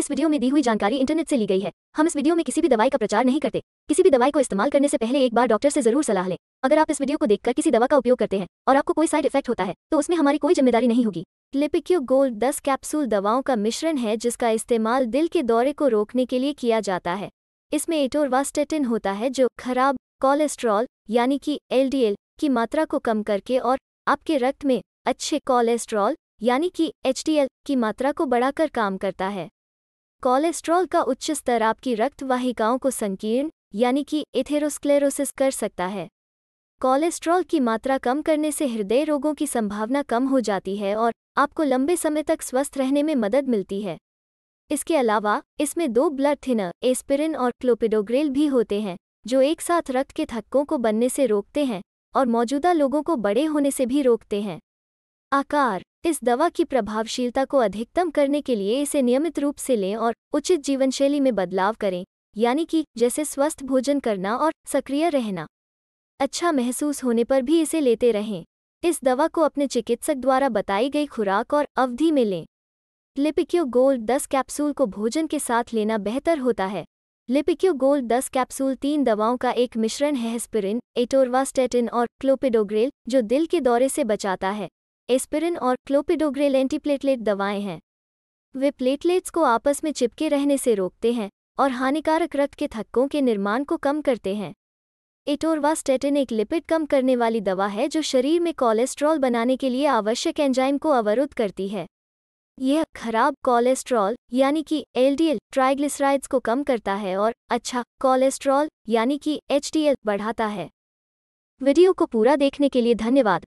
इस वीडियो में दी हुई जानकारी इंटरनेट से ली गई है हम इस वीडियो में किसी भी दवाई का प्रचार नहीं करते किसी भी दवाई को इस्तेमाल करने से पहले एक बार डॉक्टर से जरूर सलाह लें अगर आप इस वीडियो को देखकर किसी दवा का उपयोग करते हैं और आपको कोई साइड इफेक्ट होता है तो उसमें हमारी कोई जिम्मेदारी नहीं होगी लिपिक्यो गोल्ड दस कैप्सूल दवाओं का मिश्रण है जिसका इस्तेमाल दिल के दौरे को रोकने के लिए किया जाता है इसमें एटोरवास्टेटिन होता है जो खराब कोलेस्ट्रॉल यानी कि एलडीएल की मात्रा को कम करके और आपके रक्त में अच्छे कोलेस्ट्रॉल यानी कि एचडीएल की मात्रा को बढ़ाकर काम करता है कोलेस्ट्रॉल का उच्च स्तर आपकी रक्त वाहिकाओं को संकीर्ण यानी कि एथेरोस्क्लेरोसिस कर सकता है कोलेस्ट्रॉल की मात्रा कम करने से हृदय रोगों की संभावना कम हो जाती है और आपको लंबे समय तक स्वस्थ रहने में मदद मिलती है इसके अलावा इसमें दो ब्लड थिनर एस्पिरिन और क्लोपिडोग्रेल भी होते हैं जो एक साथ रक्त के थक्कों को बनने से रोकते हैं और मौजूदा लोगों को बड़े होने से भी रोकते हैं आकार इस दवा की प्रभावशीलता को अधिकतम करने के लिए इसे नियमित रूप से लें और उचित जीवनशैली में बदलाव करें यानी कि जैसे स्वस्थ भोजन करना और सक्रिय रहना अच्छा महसूस होने पर भी इसे लेते रहें इस दवा को अपने चिकित्सक द्वारा बताई गई खुराक और अवधि में लें लिपिक्यो गोल्ड दस कैप्सूल को भोजन के साथ लेना बेहतर होता है लिपिक्यो गोल्ड दस कैप्सूल तीन दवाओं का एक मिश्रण है हेस्पिरिन एटोरवास्टेटिन और क्लोपिडोग्रेल जो दिल के दौरे से बचाता है एस्पिरिन और क्लोपिडोग्रेल एंटीप्लेटलेट दवाएं हैं वे प्लेटलेट्स को आपस में चिपके रहने से रोकते हैं और हानिकारक रक्त के थक्कों के निर्माण को कम करते हैं इटोरवास्टेटिन एक लिपिड कम करने वाली दवा है जो शरीर में कोलेस्ट्रॉल बनाने के लिए आवश्यक एंजाइम को अवरुद्ध करती है यह खराब कोलेस्ट्रॉल यानी कि एलडीएल ट्राइग्लिसराइड्स को कम करता है और अच्छा कोलेस्ट्रॉल यानी कि एचडीएल बढ़ाता है वीडियो को पूरा देखने के लिए धन्यवाद